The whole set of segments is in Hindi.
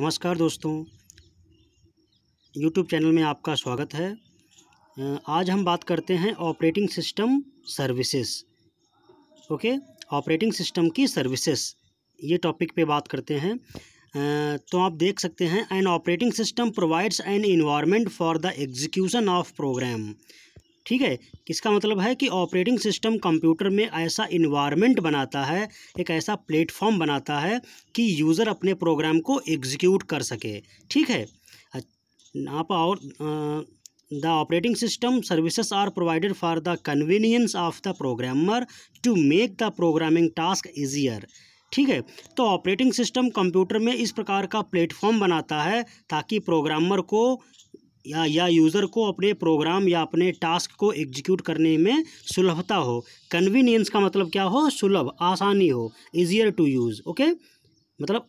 नमस्कार दोस्तों YouTube चैनल में आपका स्वागत है आज हम बात करते हैं operating system services okay operating system की सर्विसेज ये टॉपिक पे बात करते हैं तो आप देख सकते हैं an operating system provides an environment for the execution of program ठीक है इसका मतलब है कि ऑपरेटिंग सिस्टम कंप्यूटर में ऐसा इन्वायरमेंट बनाता है एक ऐसा प्लेटफॉर्म बनाता है कि यूज़र अपने प्रोग्राम को एग्जीक्यूट कर सके ठीक है अच्छा, आप और the operating system services are provided for the convenience of the programmer to make the programming task easier ठीक है तो ऑपरेटिंग सिस्टम कंप्यूटर में इस प्रकार का प्लेटफॉर्म बनाता है ताकि प्रोग्रामर को या या यूज़र को अपने प्रोग्राम या अपने टास्क को एग्जीक्यूट करने में सुलभता हो कन्वीनियंस का मतलब क्या हो सुलभ आसानी हो इजियर टू यूज़ ओके मतलब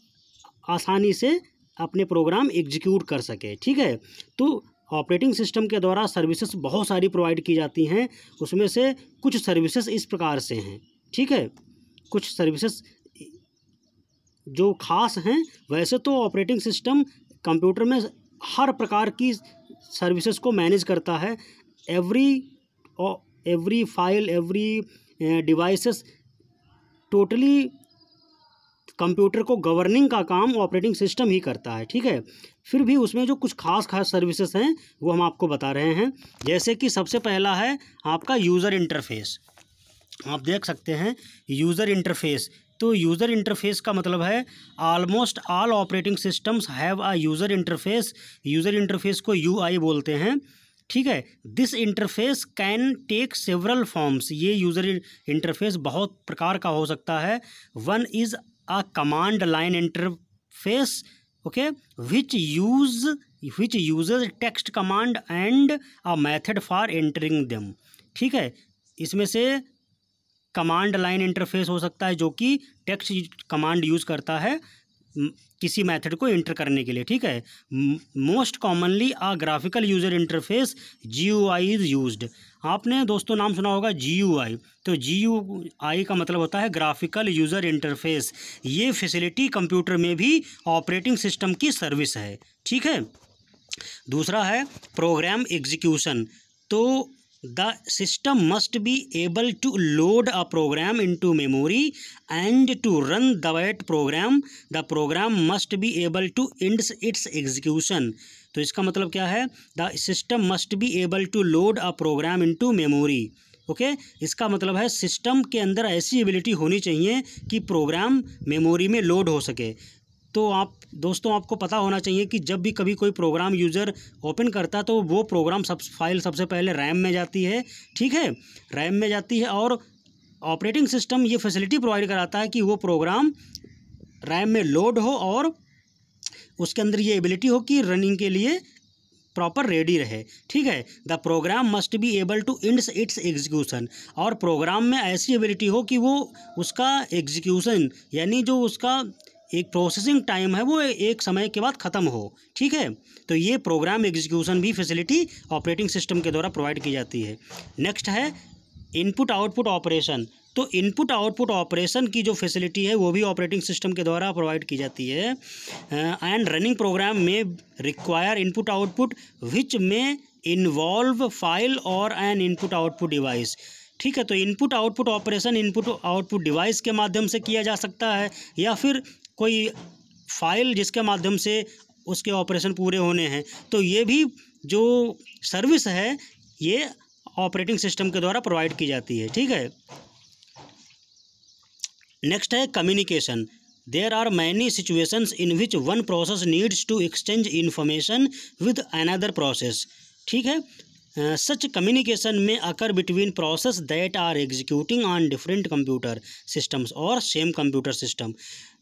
आसानी से अपने प्रोग्राम एग्जीक्यूट कर सके ठीक है तो ऑपरेटिंग सिस्टम के द्वारा सर्विसेज बहुत सारी प्रोवाइड की जाती हैं उसमें से कुछ सर्विसेज इस प्रकार से हैं ठीक है कुछ सर्विसेज जो खास हैं वैसे तो ऑपरेटिंग सिस्टम कंप्यूटर में हर प्रकार की सर्विसेज को मैनेज करता है every every file every devices totally computer को गवर्निंग का काम ऑपरेटिंग सिस्टम ही करता है ठीक है फिर भी उसमें जो कुछ खास खास सर्विसेज हैं वो हम आपको बता रहे हैं जैसे कि सबसे पहला है आपका यूज़र इंटरफेस आप देख सकते हैं यूज़र इंटरफेस तो यूज़र इंटरफेस का मतलब है almost all operating systems have a user interface user interface को यू बोलते हैं ठीक है this interface can take several forms ये यूज़र इंटरफेस बहुत प्रकार का हो सकता है one is a command line interface okay which use which use text command and a method for entering them ठीक है इसमें से कमांड लाइन इंटरफेस हो सकता है जो कि टेक्स्ट कमांड यूज़ करता है किसी मेथड को इंटर करने के लिए ठीक है most commonly a graphical user interface G U I is use आपने दोस्तों नाम सुना होगा जी यू आई तो जी यू आई का मतलब होता है ग्राफिकल यूज़र इंटरफेस ये फैसिलिटी कंप्यूटर में भी ऑपरेटिंग सिस्टम की सर्विस है ठीक है दूसरा है प्रोग्राम एग्जीक्यूशन तो the system must be able to load a program into memory and to run the that program the program must be able to end its execution तो इसका मतलब क्या है the system must be able to load a program into memory okay इसका मतलब है सिस्टम के अंदर ऐसी एबिलिटी होनी चाहिए कि प्रोग्राम मेमोरी में लोड हो सके तो आप दोस्तों आपको पता होना चाहिए कि जब भी कभी कोई प्रोग्राम यूज़र ओपन करता तो वो प्रोग्राम सब फाइल सबसे पहले रैम में जाती है ठीक है रैम में जाती है और ऑपरेटिंग सिस्टम ये फैसिलिटी प्रोवाइड कराता है कि वो प्रोग्राम रैम में लोड हो और उसके अंदर ये एबिलिटी हो कि रनिंग के लिए प्रॉपर रेडी रहे ठीक है the program must be able to ends its execution और प्रोग्राम में ऐसी एबिलिटी हो कि वो उसका एग्जीक्यूसन यानी जो उसका एक प्रोसेसिंग टाइम है वो एक समय के बाद ख़त्म हो ठीक है तो ये प्रोग्राम एग्जीक्यूशन भी फैसिलिटी ऑपरेटिंग सिस्टम के द्वारा प्रोवाइड की जाती है नेक्स्ट है इनपुट आउटपुट ऑपरेशन तो इनपुट आउटपुट ऑपरेशन की जो फैसिलिटी है वो भी ऑपरेटिंग सिस्टम के द्वारा प्रोवाइड की जाती है एंड रनिंग प्रोग्राम में रिक्वायर इनपुट आउटपुट विच में इन्वॉल्व फाइल और एन इनपुट आउटपुट डिवाइस ठीक है तो input output operation input output device के माध्यम से किया जा सकता है या फिर कोई फाइल जिसके माध्यम से उसके ऑपरेशन पूरे होने हैं तो ये भी जो सर्विस है ये ऑपरेटिंग सिस्टम के द्वारा प्रोवाइड की जाती है ठीक है नेक्स्ट है communication there are many situations in which one process needs to exchange information with another process ठीक है such communication may occur between process that are executing on different computer systems और सेम कंप्यूटर सिस्टम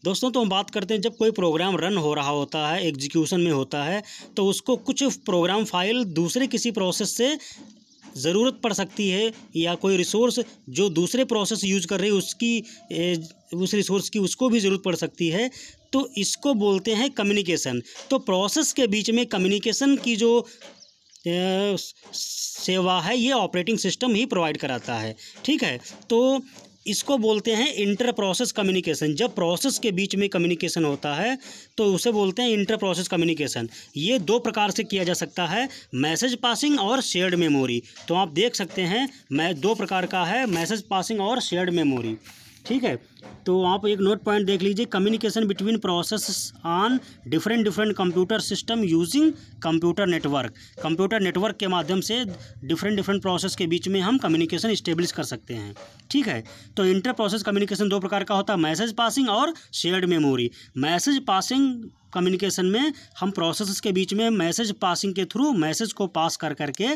दोस्तों तो हम बात करते हैं जब कोई प्रोग्राम रन हो रहा होता है एग्जीक्यूशन में होता है तो उसको कुछ प्रोग्राम फाइल दूसरे किसी प्रोसेस से ज़रूरत पड़ सकती है या कोई रिसोर्स जो दूसरे प्रोसेस यूज कर रही है उसकी उस रिसोर्स की उसको भी ज़रूरत पड़ सकती है तो इसको बोलते हैं कम्युनिकेशन तो प्रोसेस के बीच में कम्युनिकेशन की जो सेवा है ये ऑपरेटिंग सिस्टम ही प्रोवाइड कराता है ठीक है तो इसको बोलते हैं इंटर प्रोसेस कम्युनिकेशन जब प्रोसेस के बीच में कम्युनिकेशन होता है तो उसे बोलते हैं इंटर प्रोसेस कम्युनिकेशन ये दो प्रकार से किया जा सकता है मैसेज पासिंग और शेयर्ड मेमोरी तो आप देख सकते हैं मैं दो प्रकार का है मैसेज पासिंग और शेयर्ड मेमोरी ठीक है तो आप एक नोट पॉइंट देख लीजिए communication between process on different different computer system using computer network computer network के माध्यम से डिफरेंट डिफरेंट प्रोसेस के बीच में हम कम्युनिकेशन इस्टेब्लिश कर सकते हैं ठीक है तो इंटर प्रोसेस कम्युनिकेशन दो प्रकार का होता है मैसेज पासिंग और shared memory message passing communication में हम प्रोसेस के बीच में मैसेज पासिंग के थ्रू मैसेज को पास कर करके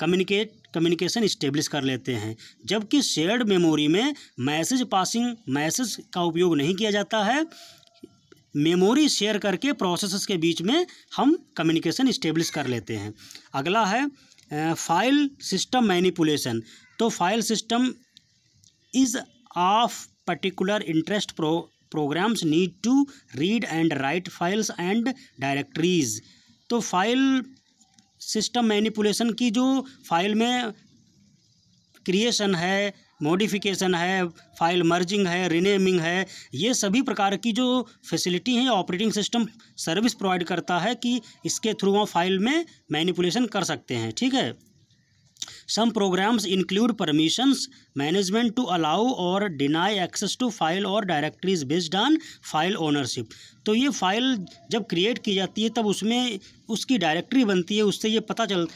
कम्युनिकेट कम्युनिकेशन इस्टेब्लिश कर लेते हैं जबकि शेयर्ड मेमोरी में मैसेज पासिंग मैसेज का उपयोग नहीं किया जाता है मेमोरी शेयर करके प्रोसेस के बीच में हम कम्युनिकेशन इस्टेब्लिश कर लेते हैं अगला है फाइल सिस्टम मैनिपुलेशन तो file system is of particular interest pro programs need to read and write files and directories तो फाइल सिस्टम मैनिपुलेशन की जो फाइल में क्रिएशन है मॉडिफिकेशन है फाइल मर्जिंग है रीनेमिंग है ये सभी प्रकार की जो फैसिलिटी हैं ऑपरेटिंग सिस्टम सर्विस प्रोवाइड करता है कि इसके थ्रू हम फाइल में मैनिपुलेशन कर सकते हैं ठीक है some programs include permissions management to allow or deny access to file और directories based on file ownership तो ये फाइल जब क्रिएट की जाती है तब उसमें उसकी डायरेक्टरी बनती है उससे ये पता चल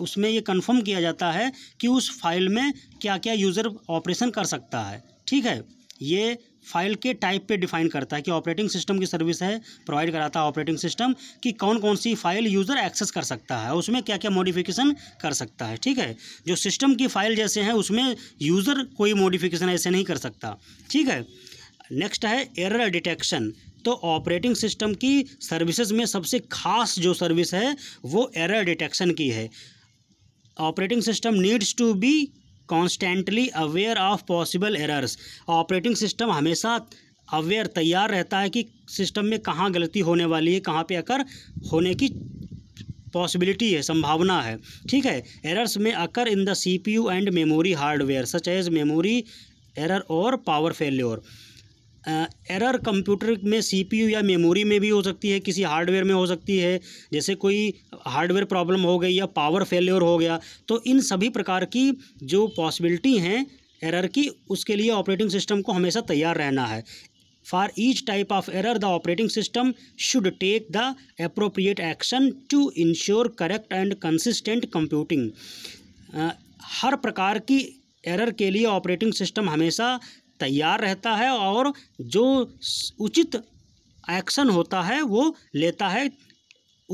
उसमें ये कंफर्म किया जाता है कि उस फाइल में क्या क्या यूज़र ऑपरेशन कर सकता है ठीक है ये फाइल के टाइप पे डिफाइन करता है कि ऑपरेटिंग सिस्टम की सर्विस है प्रोवाइड कराता है ऑपरेटिंग सिस्टम कि कौन कौन सी फाइल यूज़र एक्सेस कर सकता है उसमें क्या क्या मॉडिफिकेशन कर सकता है ठीक है जो सिस्टम की फाइल जैसे हैं उसमें यूज़र कोई मॉडिफिकेशन ऐसे नहीं कर सकता ठीक है नेक्स्ट है एरर डिटेक्शन तो ऑपरेटिंग सिस्टम की सर्विसेज में सबसे खास जो सर्विस है वो एरर डिटेक्शन की है operating system needs to be constantly aware of possible errors operating system हमेशा अवेयर तैयार रहता है कि सिस्टम में कहाँ गलती होने वाली है कहाँ पे अकर होने की पॉसिबिलिटी है संभावना है ठीक है एरर्स में occur in the CPU and memory hardware such as memory error और पावर फेल्योर एरर कंप्यूटर में सीपीयू या मेमोरी में भी हो सकती है किसी हार्डवेयर में हो सकती है जैसे कोई हार्डवेयर प्रॉब्लम हो गई या पावर फेल्योर हो गया तो इन सभी प्रकार की जो पॉसिबिलिटी हैं एरर की उसके लिए ऑपरेटिंग सिस्टम को हमेशा तैयार रहना है for each type of error the operating system should take the appropriate action to ensure correct and consistent computing हर प्रकार की एरर के लिए ऑपरेटिंग सिस्टम हमेशा तैयार रहता है और जो उचित एक्शन होता है वो लेता है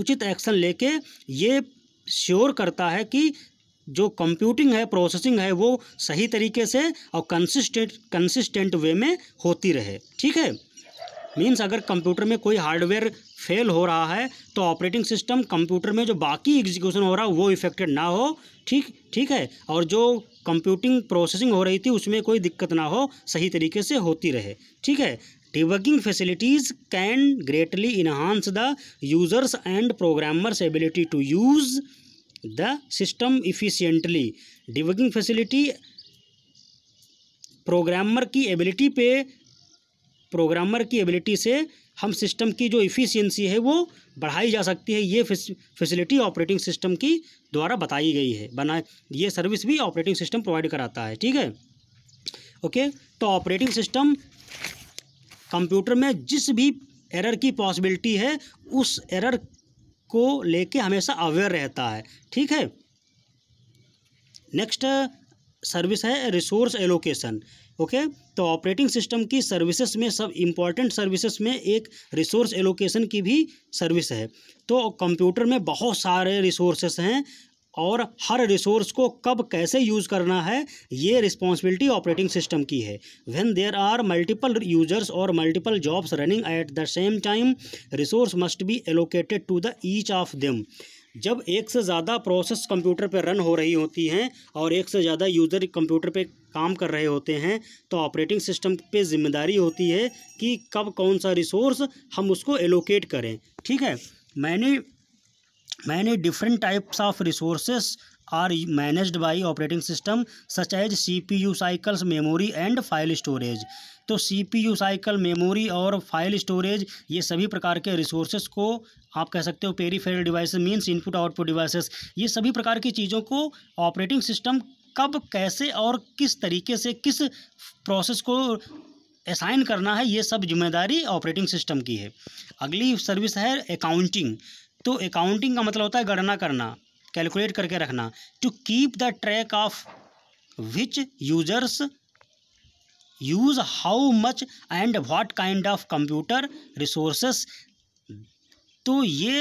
उचित एक्शन लेके ये श्योर करता है कि जो कंप्यूटिंग है प्रोसेसिंग है वो सही तरीके से और कंसिस्टेंट कंसिस्टेंट वे में होती रहे ठीक है मीन्स अगर कंप्यूटर में कोई हार्डवेयर फेल हो रहा है तो ऑपरेटिंग सिस्टम कंप्यूटर में जो बाकी एग्जीक्यूशन हो रहा है वो इफेक्टेड ना हो ठीक ठीक है और जो कंप्यूटिंग प्रोसेसिंग हो रही थी उसमें कोई दिक्कत ना हो सही तरीके से होती रहे ठीक है networking facilities can greatly enhance the users and programmers ability to use the system efficiently networking facility programmer की एबिलिटी पे प्रोग्रामर की एबिलिटी से हम सिस्टम की जो इफ़िशियंसी है वो बढ़ाई जा सकती है ये फैसिलिटी ऑपरेटिंग सिस्टम की द्वारा बताई गई है बना ये सर्विस भी ऑपरेटिंग सिस्टम प्रोवाइड कराता है ठीक है ओके तो ऑपरेटिंग सिस्टम कंप्यूटर में जिस भी एरर की पॉसिबिलिटी है उस एरर को लेके हमेशा अवेयर रहता है ठीक है नेक्स्ट सर्विस है रिसोर्स एलोकेशन ओके तो ऑपरेटिंग सिस्टम की सर्विसेज में सब इम्पॉर्टेंट सर्विसेज में एक रिसोर्स एलोकेशन की भी सर्विस है तो कंप्यूटर में बहुत सारे रिसोर्सेस हैं और हर रिसोर्स को कब कैसे यूज़ करना है ये रिस्पॉन्सिबिलिटी ऑपरेटिंग सिस्टम की है when there are multiple users और multiple jobs running at the same time resource must be allocated to the each of them जब एक से ज़्यादा प्रोसेस कंप्यूटर पर रन हो रही होती हैं और एक से ज़्यादा यूज़र कंप्यूटर पर काम कर रहे होते हैं तो ऑपरेटिंग सिस्टम पे जिम्मेदारी होती है कि कब कौन सा रिसोर्स हम उसको एलोकेट करें ठीक है मैंने मैंने different types of resources are managed by operating system such as C P U cycles memory and file storage तो C P U cycle memory और फाइल स्टोरेज ये सभी प्रकार के रिसोर्सेज को आप कह सकते हो peripheral devices means input output devices ये सभी प्रकार की चीज़ों को ऑपरेटिंग सिस्टम कब कैसे और किस तरीके से किस प्रोसेस को असाइन करना है ये सब जिम्मेदारी ऑपरेटिंग सिस्टम की है अगली सर्विस है अकाउंटिंग तो अकाउंटिंग का मतलब होता है गणना करना कैलकुलेट करके रखना to keep the track of which users use how much and what kind of computer resources तो ये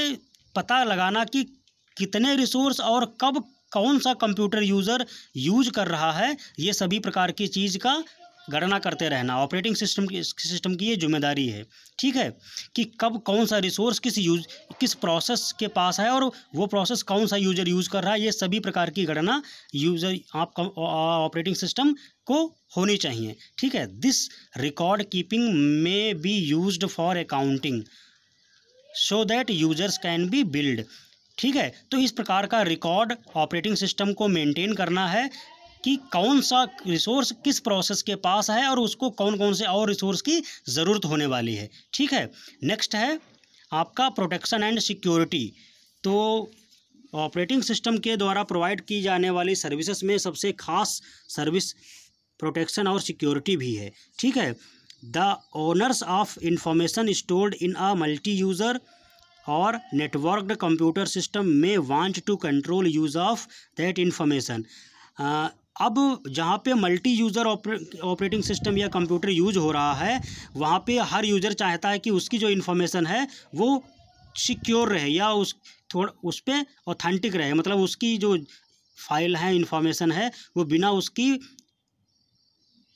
पता लगाना कि कितने रिसोर्स और कब कौन सा कंप्यूटर यूज़र यूज कर रहा है ये सभी प्रकार की चीज़ का गणना करते रहना ऑपरेटिंग सिस्टम की सिस्टम की ये जिम्मेदारी है ठीक है कि कब कौन सा रिसोर्स किस यूज किस प्रोसेस के पास है और वो प्रोसेस कौन सा यूजर यूज़ कर रहा है ये सभी प्रकार की गणना यूजर आपका ऑपरेटिंग सिस्टम को होनी चाहिए ठीक है this record keeping may be use for accounting so that users can be billed ठीक है तो इस प्रकार का रिकॉर्ड ऑपरेटिंग सिस्टम को मेंटेन करना है कि कौन सा रिसोर्स किस प्रोसेस के पास है और उसको कौन कौन से और रिसोर्स की ज़रूरत होने वाली है ठीक है नेक्स्ट है आपका प्रोटेक्शन एंड सिक्योरिटी तो ऑपरेटिंग सिस्टम के द्वारा प्रोवाइड की जाने वाली सर्विसेज में सबसे खास सर्विस प्रोटेक्शन और सिक्योरिटी भी है ठीक है the owners of information stored in a multi user or network computer system में want to control use of that information अब जहाँ पे मल्टी यूज़र ऑपरेटिंग सिस्टम या कंप्यूटर यूज हो रहा है वहाँ पे हर यूज़र चाहता है कि उसकी जो इन्फॉर्मेशन है वो सिक्योर रहे या उस थोड़ा उस पर ऑथेंटिक रहे मतलब उसकी जो फाइल है इन्फॉर्मेशन है वो बिना उसकी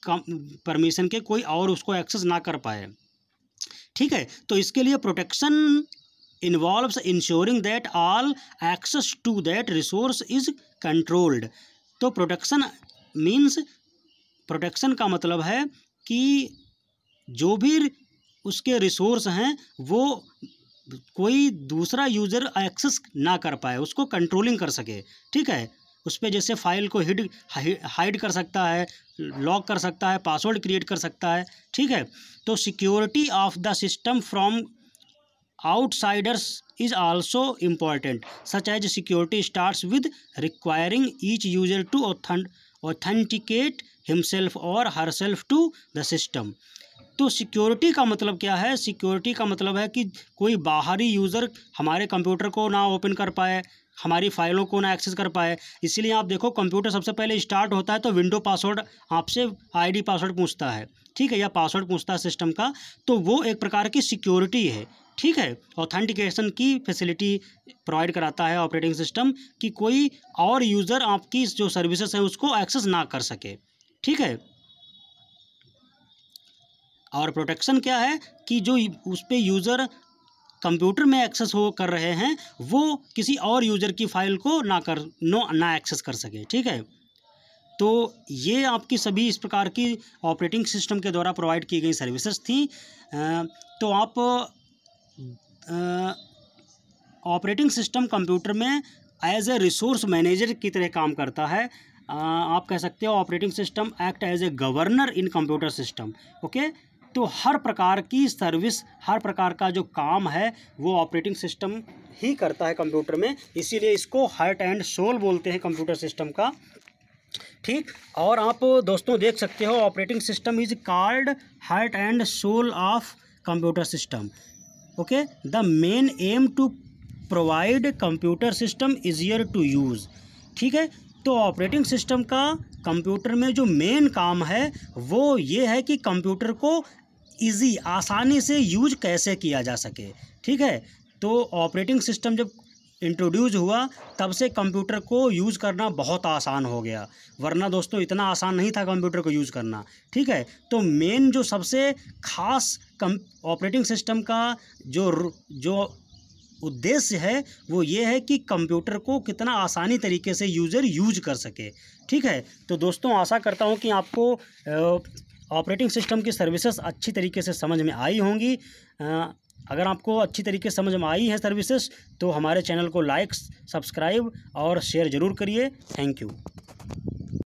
परमिशन के कोई और उसको एक्सेस ना कर पाए ठीक है तो इसके लिए protection involves insuring that all access to that resource is controlled तो प्रोटेक्शन मीन्स प्रोटेक्शन का मतलब है कि जो भी उसके रिसोर्स हैं वो कोई दूसरा यूज़र एक्सेस ना कर पाए उसको कंट्रोलिंग कर सके ठीक है उस पर जैसे फाइल को हिड हाइड कर सकता है लॉक कर सकता है पासवर्ड क्रिएट कर सकता है ठीक है तो security of the system from outsiders is also important such as security starts with requiring each user to authenticate authenticate himself or herself to the system तो सिक्योरिटी का मतलब क्या है सिक्योरिटी का मतलब है कि कोई बाहरी यूज़र हमारे कंप्यूटर को ना ओपन कर पाए हमारी फाइलों को ना एक्सेस कर पाए इसीलिए आप देखो कंप्यूटर सबसे पहले स्टार्ट होता है तो विंडो पासवर्ड आपसे आईडी पासवर्ड पूछता है ठीक है या पासवर्ड पूछता है सिस्टम का तो वो एक प्रकार की सिक्योरिटी है ठीक है ऑथेंटिकेशन की फैसिलिटी प्रोवाइड कराता है ऑपरेटिंग सिस्टम कि कोई और यूज़र आपकी जो सर्विसेज है उसको एक्सेस ना कर सके ठीक है और प्रोटेक्शन क्या है कि जो उस पर यूज़र कंप्यूटर में एक्सेस हो कर रहे हैं वो किसी और यूज़र की फाइल को ना कर नो ना एक्सेस कर सके ठीक है तो ये आपकी सभी इस प्रकार की ऑपरेटिंग सिस्टम के द्वारा प्रोवाइड की गई सर्विसेज थी तो आप ऑपरेटिंग सिस्टम कंप्यूटर में एज ए रिसोर्स मैनेजर की तरह काम करता है आप कह सकते हो operating system act as a governor in computer system okay तो हर प्रकार की सर्विस हर प्रकार का जो काम है वो ऑपरेटिंग सिस्टम ही करता है कंप्यूटर में इसीलिए इसको हार्ट एंड सोल बोलते हैं कंप्यूटर सिस्टम का ठीक और आप दोस्तों देख सकते हो operating system is called heart and soul of computer system okay the main aim to provide computer system easier to use ठीक है तो ऑपरेटिंग सिस्टम का कंप्यूटर में जो मेन काम है वो ये है कि कंप्यूटर को इजी आसानी से यूज कैसे किया जा सके ठीक है तो ऑपरेटिंग सिस्टम जब इंट्रोड्यूज़ हुआ तब से कंप्यूटर को यूज़ करना बहुत आसान हो गया वरना दोस्तों इतना आसान नहीं था कंप्यूटर को यूज़ करना ठीक है तो मेन जो सबसे खास कम ऑपरेटिंग सिस्टम का जो जो उद्देश्य है वो ये है कि कंप्यूटर को कितना आसानी तरीके से यूज़र यूज कर सके ठीक है तो दोस्तों आशा करता हूँ कि आपको ऑपरेटिंग सिस्टम की सर्विसेज अच्छी तरीके से समझ में आई होंगी आ, अगर आपको अच्छी तरीके समझ में आई है सर्विसेज तो हमारे चैनल को लाइक सब्सक्राइब और शेयर ज़रूर करिए थैंक यू